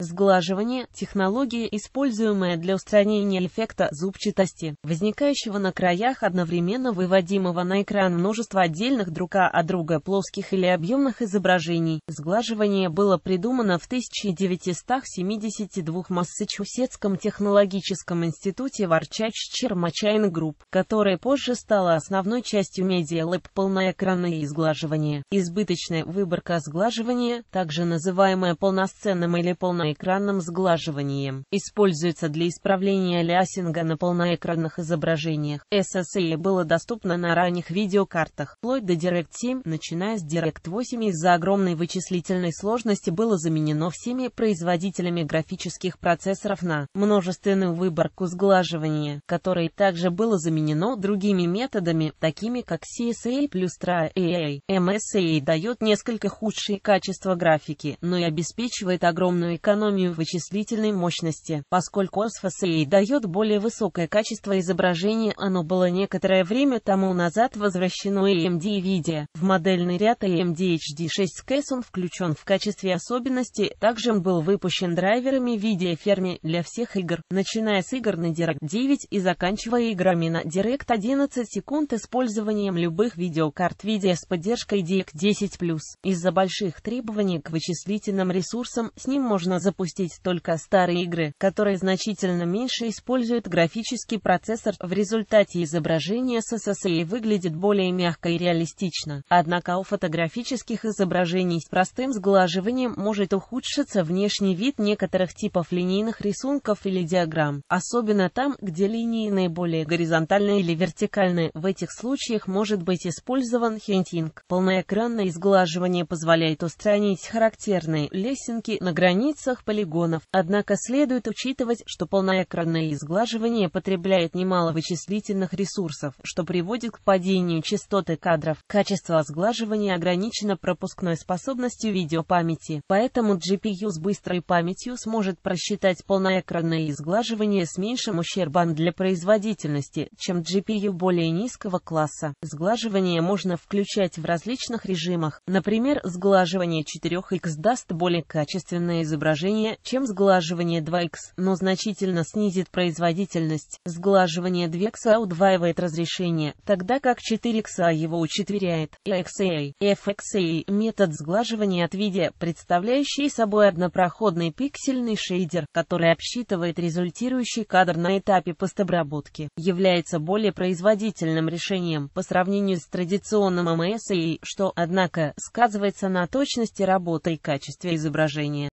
Сглаживание – технология, используемая для устранения эффекта зубчатости, возникающего на краях одновременно выводимого на экран множество отдельных друг от друга плоских или объемных изображений. Сглаживание было придумано в 1972 в Массачусетском технологическом институте Варчаччер Мачайн Групп, которая позже стала основной частью медиа-лаб медиалэб полноэкранное изглаживание. Избыточная выборка сглаживания, также называемая полносценным или полноэкранным, полноэкранным сглаживанием. Используется для исправления лясинга на полноэкранных изображениях. SSE было доступно на ранних видеокартах, вплоть до Direct 7, начиная с Direct 8 из-за огромной вычислительной сложности было заменено всеми производителями графических процессоров на множественную выборку сглаживания, которое также было заменено другими методами, такими как CSA плюс TRA. MSA дает несколько худшие качества графики, но и обеспечивает огромную экономию экономию вычислительной мощности. Поскольку OSFSI дает более высокое качество изображения, оно было некоторое время тому назад возвращено AMD и виде. В модельный ряд AMD HD6K он включен в качестве особенности, также он был выпущен драйверами видеоферме для всех игр, начиная с игр на Direct 9 и заканчивая играми на Direct 11 секунд использованием любых видеокарт видео с поддержкой DirectX 10+. Из-за больших требований к вычислительным ресурсам с ним можно запустить только старые игры, которые значительно меньше используют графический процессор. В результате изображение с SSI выглядит более мягко и реалистично. Однако у фотографических изображений с простым сглаживанием может ухудшиться внешний вид некоторых типов линейных рисунков или диаграмм, особенно там, где линии наиболее горизонтальные или вертикальные. В этих случаях может быть использован хентинг. Полноэкранное сглаживание позволяет устранить характерные лесенки на границах новых полигонов, однако следует учитывать, что полноэкранное изглаживание потребляет немало вычислительных ресурсов, что приводит к падению частоты кадров. Качество сглаживания ограничено пропускной способностью видеопамяти, поэтому GPU с быстрой памятью сможет просчитать полноэкранное изглаживание с меньшим ущербом для производительности, чем GPU более низкого класса. Сглаживание можно включать в различных режимах, например, сглаживание 4X даст более качественное изображение положение, чем сглаживание 2x, но значительно снизит производительность. Сглаживание 2x удваивает разрешение, тогда как 4x его учетверяет. XA, FXA – метод сглаживания от видео, представляющий собой однопроходный пиксельный шейдер, который обсчитывает результирующий кадр на этапе постобработки, является более производительным решением по сравнению с традиционным MSA, что, однако, сказывается на точности работы и качестве изображения.